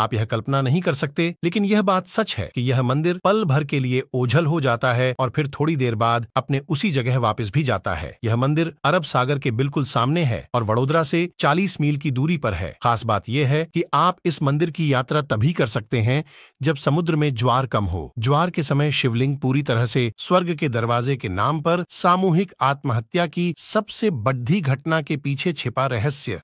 आप यह कल्पना नहीं कर सकते लेकिन यह बात सच है कि यह मंदिर पल भर के लिए ओझल हो जाता है और फिर थोड़ी देर बाद अपने उसी जगह वापस भी जाता है यह मंदिर अरब सागर के बिल्कुल सामने है और वडोदरा से 40 मील की दूरी पर है खास बात यह है कि आप इस मंदिर की यात्रा तभी कर सकते हैं जब समुद्र में ज्वार कम हो ज्वार के समय शिवलिंग पूरी तरह से स्वर्ग के दरवाजे के नाम पर सामूहिक आत्महत्या की सबसे बड्ढी घटना के पीछे छिपा रहस्य